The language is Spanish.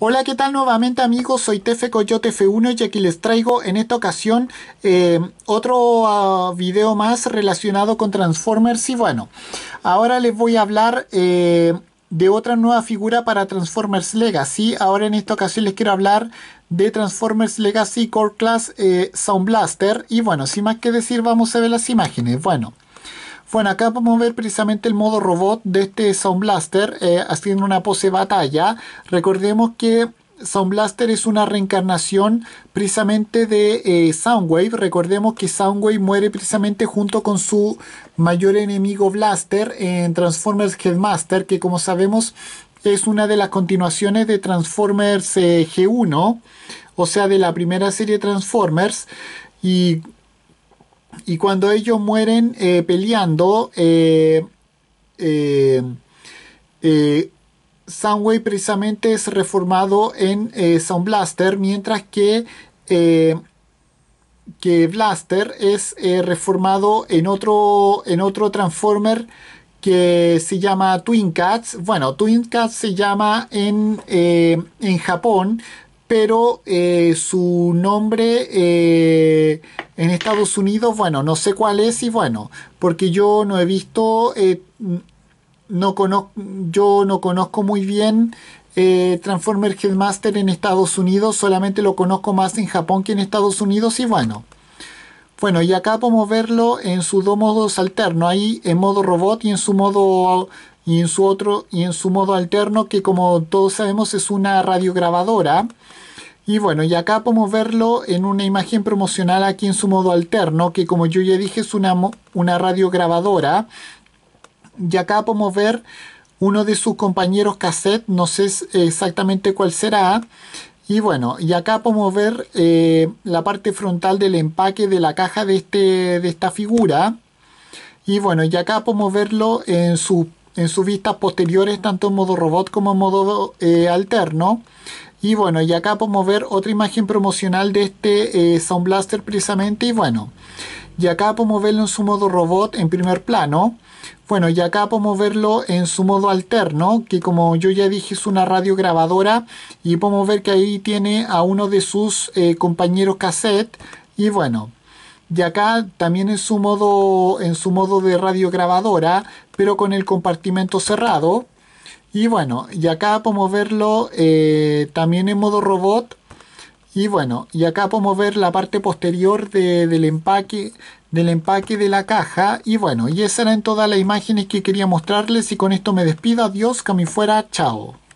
Hola, ¿qué tal nuevamente amigos? Soy Tefe Coyote F1 y aquí les traigo en esta ocasión eh, otro ah, video más relacionado con Transformers y bueno, ahora les voy a hablar eh, de otra nueva figura para Transformers Legacy. Ahora en esta ocasión les quiero hablar de Transformers Legacy Core Class eh, Sound Blaster y bueno, sin más que decir vamos a ver las imágenes. Bueno. Bueno, acá podemos ver precisamente el modo robot de este Sound Blaster eh, haciendo una pose batalla. Recordemos que Sound Blaster es una reencarnación precisamente de eh, Soundwave. Recordemos que Soundwave muere precisamente junto con su mayor enemigo Blaster en Transformers Headmaster, que como sabemos es una de las continuaciones de Transformers eh, G1, o sea, de la primera serie Transformers. Y y cuando ellos mueren eh, peleando, eh, eh, eh precisamente es reformado en Sound Blaster, mientras que, que Blaster es reformado en otro, en otro Transformer que se llama Twin Cats. Bueno, Twin Cats se llama en, en Japón, pero eh, su nombre eh, en Estados Unidos, bueno, no sé cuál es y bueno, porque yo no he visto, eh, no yo no conozco muy bien Transformer Headmaster en Estados Unidos, solamente lo conozco más en Japón que en Estados Unidos y bueno. Bueno, y acá podemos verlo en sus dos modos alternos, ahí en modo robot y en su modo y en su otro y en su modo alterno que como todos sabemos es una radiograbadora y bueno y acá podemos verlo en una imagen promocional aquí en su modo alterno que como yo ya dije es una, una radiograbadora y acá podemos ver uno de sus compañeros cassette no sé exactamente cuál será y bueno, y acá podemos ver eh, la parte frontal del empaque de la caja de, este, de esta figura. Y bueno, y acá podemos verlo en su en sus vistas posteriores tanto en modo robot como en modo eh, alterno y bueno y acá podemos ver otra imagen promocional de este eh, Sound Blaster precisamente y bueno y acá podemos verlo en su modo robot en primer plano bueno y acá podemos verlo en su modo alterno que como yo ya dije es una radio grabadora y podemos ver que ahí tiene a uno de sus eh, compañeros cassette y bueno y acá también en su modo, en su modo de grabadora pero con el compartimento cerrado. Y bueno, y acá podemos verlo eh, también en modo robot. Y bueno, y acá podemos ver la parte posterior del empaque del empaque de la caja y bueno, y esas eran todas las imágenes que quería mostrarles y con esto me despido, adiós, que fuera, chao.